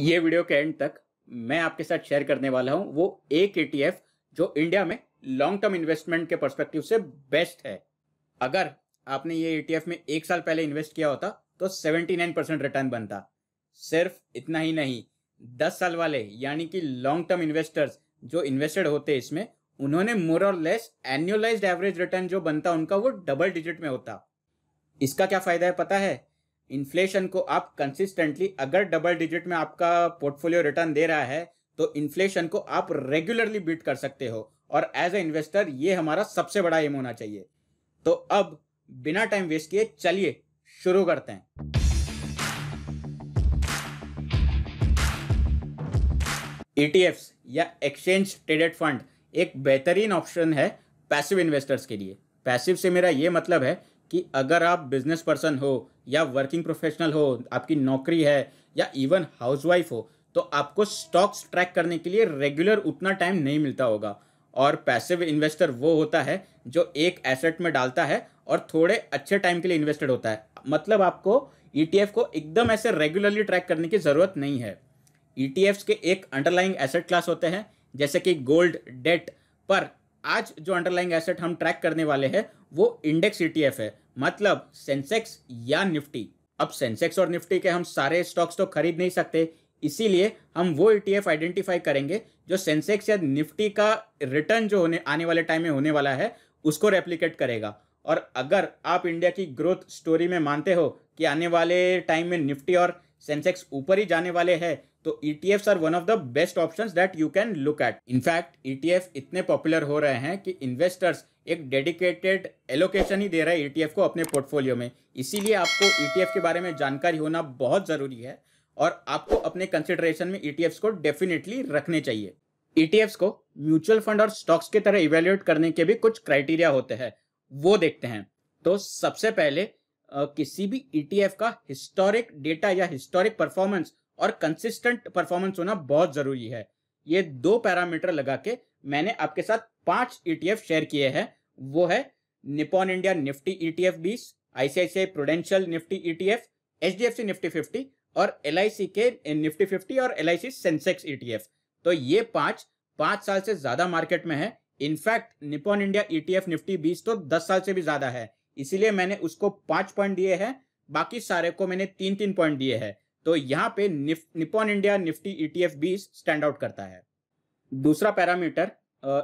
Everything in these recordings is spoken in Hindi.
ये वीडियो के एंड तक मैं आपके साथ शेयर करने वाला हूं वो एक एटीएफ जो इंडिया में लॉन्ग टर्म इन्वेस्टमेंट के परस्पेक्टिव से बेस्ट है अगर आपने ये ईटीएफ e में एक साल पहले इन्वेस्ट किया होता तो 79 परसेंट रिटर्न बनता सिर्फ इतना ही नहीं 10 साल वाले यानी कि लॉन्ग टर्म इन्वेस्टर्स जो इन्वेस्टेड होते इसमें उन्होंने मोर और लेस एनुअलाइज एवरेज रिटर्न जो बनता उनका वो डबल डिजिट में होता इसका क्या फायदा है पता है इन्फ्लेशन को आप कंसिस्टेंटली अगर डबल डिजिट में आपका पोर्टफोलियो रिटर्न दे रहा है तो इन्फ्लेशन को आप रेगुलरली बीट कर सकते हो और एज ए इन्वेस्टर ये हमारा सबसे बड़ा एम होना चाहिए तो अब बिना टाइम वेस्ट किए चलिए शुरू करते हैं ETF या एक्सचेंज ट्रेडेड फंड एक बेहतरीन ऑप्शन है पैसिव इन्वेस्टर्स के लिए पैसिव से मेरा ये मतलब है कि अगर आप बिजनेस पर्सन हो या वर्किंग प्रोफेशनल हो आपकी नौकरी है या इवन हाउसवाइफ हो तो आपको स्टॉक्स ट्रैक करने के लिए रेगुलर उतना टाइम नहीं मिलता होगा और पैसिव इन्वेस्टर वो होता है जो एक एसेट में डालता है और थोड़े अच्छे टाइम के लिए इन्वेस्टेड होता है मतलब आपको ई e को एकदम ऐसे रेगुलरली ट्रैक करने की ज़रूरत नहीं है ई e के एक अंडरलाइंग एसेट क्लास होते हैं जैसे कि गोल्ड डेट पर आज जो अंडरलाइंग एसेट हम ट्रैक करने वाले हैं वो इंडेक्स ई e है मतलब सेंसेक्स या निफ्टी अब सेंसेक्स और निफ्टी के हम सारे स्टॉक्स तो खरीद नहीं सकते इसीलिए हम वो ईटीएफ e आइडेंटिफाई करेंगे जो सेंसेक्स या निफ्टी का रिटर्न जो होने आने वाले टाइम में होने वाला है उसको रेप्लीकेट करेगा और अगर आप इंडिया की ग्रोथ स्टोरी में मानते हो कि आने वाले टाइम में निफ्टी और सेंसेक्स ऊपर ही जाने वाले हैं तो ETFs are one of the best option that you can look at in fact ETF इतने पॉपुलर हो रहे हैं कि इन्वेस्टर्स एक डेडिकेटेड एलोकेशन ही दे रहे है ETF को अपने पोर्टफोलियो में इसीलिए आपको ETF के बारे में जानकारी होना बहुत ज़रूरी है और आपको अपने कंसिडरेशन में ETFs को डेफिनेटली रखने चाहिए ETFs को म्यूचुअल फंड और स्टॉक्स की तरह इवेल्युएट करने के भी कुछ क्राइटेरिया होते हैं वो देखते हैं तो सबसे पहले किसी भी ETF का हिस्टोरिक डेटा या हिस्टोरिक परफॉर्मेंस और कंसिस्टेंट परफॉर्मेंस होना बहुत जरूरी है ये दो पैरामीटर लगा के मैंने आपके साथ पांच ईटीएफ e शेयर किए हैं वो है Nippon India Nifty ETF 20, ICICI Prudential Nifty ETF, HDFC Nifty 50 और एल के निफ्टी 50 और एल सेंसेक्स ईटीएफ तो ये पांच पांच साल से ज्यादा मार्केट में है in fact Nippon India ETF Nifty 20 तो 10 साल से भी ज्यादा है इसीलिए मैंने उसको पांच पॉइंट दिए हैं बाकी सारे को मैंने तीन तीन पॉइंट दिए हैं तो यहाँ पे निपॉन इंडिया निफ्टी ईटीएफ भी स्टैंड आउट करता है दूसरा पैरामीटर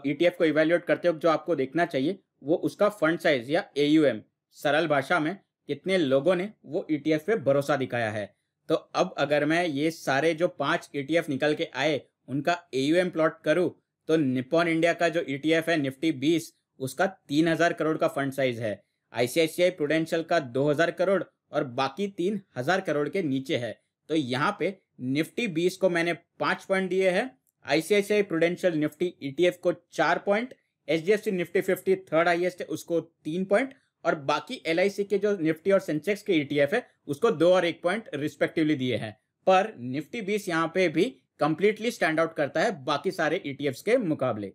ईटीएफ e को इवेल्युएट करते वक्त जो आपको देखना चाहिए वो उसका फंड साइज या एयूएम सरल भाषा में कितने लोगों ने वो ईटीएफ e पे भरोसा दिखाया है तो अब अगर मैं ये सारे जो पांच ईटीएफ e निकल के आए उनका एयूएम प्लॉट करूं तो निपॉन इंडिया का जो ईटीएफ है निफ्टी बीस उसका तीन हजार करोड़ का फंड साइज है आईसीआईसीआई प्रोडेंशियल का दो हजार करोड़ और बाकी तीन हजार करोड़ के नीचे है तो यहाँ पे निफ्टी बीस को मैंने पांच पॉइंट दिए हैं आईसीआईसीआई प्रोडेंशियल निफ्टी ईटीएफ को चार point HDFC Nifty fifty third highest है उसको तीन पॉइंट और बाकी एल के जो निफ्टी और सेंसेक्स के ईटीएफ है उसको दो और एक पॉइंट रिस्पेक्टिवली दिए हैं पर निफ्टी बीस यहाँ पे भी कंप्लीटली स्टैंड आउट करता है बाकी सारे ईटीएफ्स के मुकाबले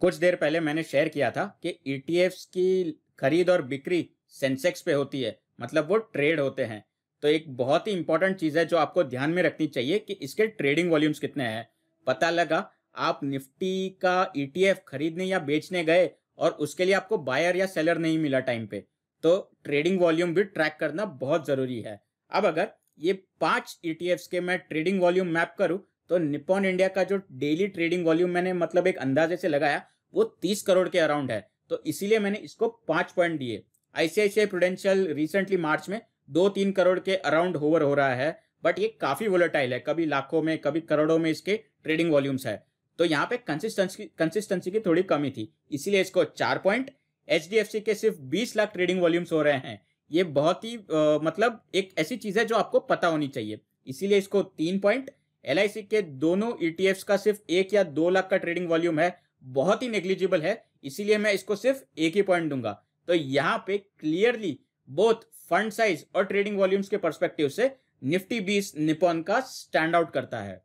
कुछ देर पहले मैंने शेयर किया था कि ईटीएफ की खरीद और बिक्री सेंसेक्स पे होती है मतलब वो ट्रेड होते हैं तो एक बहुत ही इंपॉर्टेंट चीज़ है जो आपको ध्यान में रखनी चाहिए कि इसके ट्रेडिंग वॉल्यूम्स कितने हैं पता लगा आप निफ्टी का ईटीएफ e खरीदने या बेचने गए और उसके लिए आपको बायर या सेलर नहीं मिला टाइम पे तो ट्रेडिंग वॉल्यूम भी ट्रैक करना बहुत ज़रूरी है अब अगर ये पांच ईटीएफ्स e के मैं ट्रेडिंग वॉल्यूम मैप करूं तो निपॉन इंडिया का जो डेली ट्रेडिंग वॉल्यूम मैंने मतलब एक अंदाजे से लगाया वो तीस करोड़ के अराउंड है तो इसीलिए मैंने इसको पांच पॉइंट दिए आईसीआईसीआई प्रोडेंशियल रिसेंटली मार्च में दो तीन करोड़ के अराउंड होवर हो रहा है बट ये काफी वोलेटाइल है कभी लाखों में कभी करोड़ों में इसके ट्रेडिंग वॉल्यूम्स है तो यहाँ पे कंसिस्टेंसी कंसिस्टेंसी की थोड़ी कमी थी इसीलिए इसको चार पॉइंट एच के सिर्फ बीस लाख ट्रेडिंग वॉल्यूम्स हो रहे हैं ये बहुत ही आ, मतलब एक ऐसी चीज है जो आपको पता होनी चाहिए इसीलिए इसको तीन पॉइंट एल के दोनों ई e का सिर्फ एक या दो लाख का ट्रेडिंग वॉल्यूम है बहुत ही नेग्लिजिबल है इसीलिए मैं इसको सिर्फ एक ही पॉइंट दूंगा तो यहाँ पे क्लियरली बोथ फंड साइज और ट्रेडिंग वॉल्यूम्स के परस्पेक्टिव से निफ्टी बीस निपोन का स्टैंड आउट करता है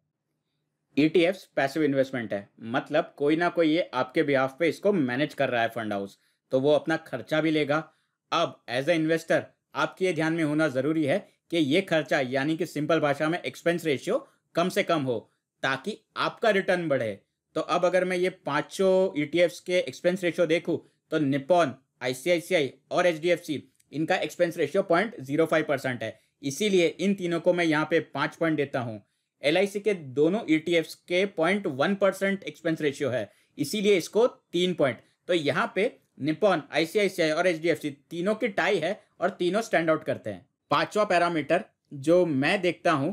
ETF पैसिव इन्वेस्टमेंट है मतलब कोई ना कोई ये आपके बिहाफ पे इसको मैनेज कर रहा है फंड हाउस तो वो अपना खर्चा भी लेगा अब एज ए इन्वेस्टर आपके ये ध्यान में होना जरूरी है कि ये खर्चा यानी कि सिंपल भाषा में एक्सपेंस रेशियो कम से कम हो ताकि आपका रिटर्न बढ़े तो अब अगर मैं ये पांचों ई e के एक्सपेंस रेशियो देखू तो निपोन आईसीआईसीआई और एच इनका expense ratio point zero five percent है इसीलिए इन तीनों को मैं यहाँ पे पाँच पॉइंट देता हूँ एल के दोनों ई e के point one percent expense ratio है इसीलिए इसको तीन पॉइंट तो यहाँ पे निपॉन आईसीआईसीआई और एच तीनों की टाई है और तीनों स्टैंड आउट करते हैं पांचवा पैरामीटर जो मैं देखता हूँ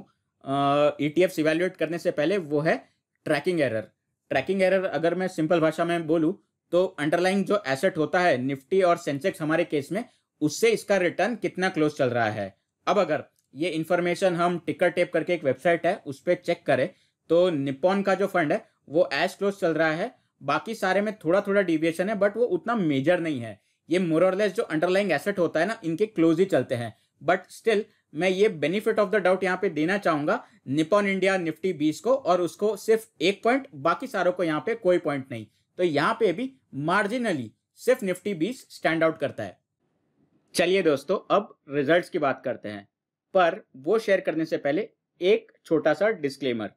ई टी इवेल्युएट करने से पहले वो है ट्रैकिंग एरर ट्रैकिंग एरर अगर मैं सिंपल भाषा में बोलूँ तो अंडरलाइंग जो एसेट होता है निफ्टी और सेंसेक्स हमारे केस में उससे इसका रिटर्न कितना क्लोज चल रहा है अब अगर ये इन्फॉर्मेशन हम टिकर टेप करके एक वेबसाइट है उस पर चेक करें तो निपॉन का जो फंड है वो एज क्लोज चल रहा है बाकी सारे में थोड़ा थोड़ा डिविएशन है बट वो उतना मेजर नहीं है ये मोरलेस जो अंडरलाइंग एसेट होता है ना इनके क्लोज ही चलते हैं बट स्टिल मैं ये बेनिफिट ऑफ द डाउट यहाँ पे देना चाहूंगा निपॉन इंडिया निफ्टी बीस को और उसको सिर्फ एक पॉइंट बाकी सारों को यहाँ पे कोई पॉइंट नहीं तो यहाँ पे भी मार्जिनली सिर्फ निफ्टी बीस स्टैंड आउट करता है चलिए दोस्तों अब रिजल्ट्स की बात करते हैं पर वो शेयर करने से पहले एक छोटा सा डिस्क्लेमर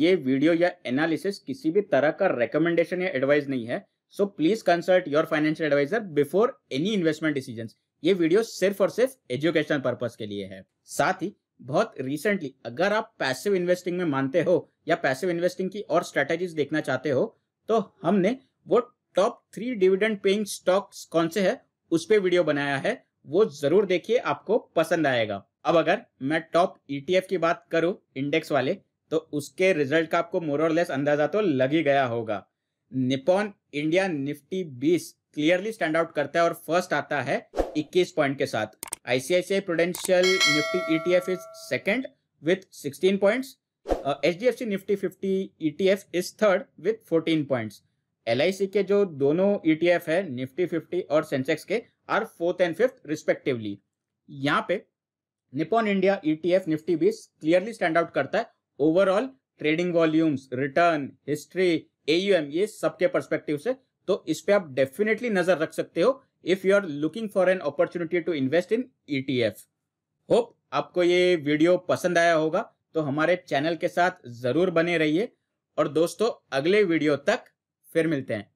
ये वीडियो या एनालिसिस किसी भी तरह का रिकमेंडेशन या एडवाइस नहीं है so please consult your financial advisor before any investment decision ये वीडियो सिर्फ और सिर्फ एजुकेशनल पर्पज के लिए है साथ ही बहुत रिसेंटली अगर आप पैसिव इन्वेस्टिंग में मानते हो या पैसिव इन्वेस्टिंग की और स्ट्रेटेजीज देखना चाहते हो तो हमने वो top three dividend paying stocks कौन से है उस पर वीडियो बनाया है वो जरूर देखिए आपको पसंद आएगा अब अगर मैं टॉप ईटीएफ e की बात करूं इंडेक्स वाले तो उसके रिजल्ट का आपको मोर और लेस अंदाजा तो लग ही गया होगा Nippon India Nifty 20 clearly stand out करता है और फर्स्ट आता है 21 पॉइंट के साथ ICICI Prudential Nifty ETF is second with 16 points HDFC Nifty 50 ETF is third with 14 points L के जो दोनों ई है निफ्टी फिफ्टी और सेंसेक्स के are fourth and fifth respectively यहाँ पे निपोन इंडिया ईटीएफ निफ्टी बीस क्लियरली स्टैंड आउट करता है overall trading volumes return history AUM ये सबके परस्पेक्टिव से तो इस पर आप डेफिनेटली नजर रख सकते हो if you are looking for an opportunity to invest in E hope आपको ये वीडियो पसंद आया होगा तो हमारे चैनल के साथ जरूर बने रहिए और दोस्तों अगले वीडियो तक फिर मिलते हैं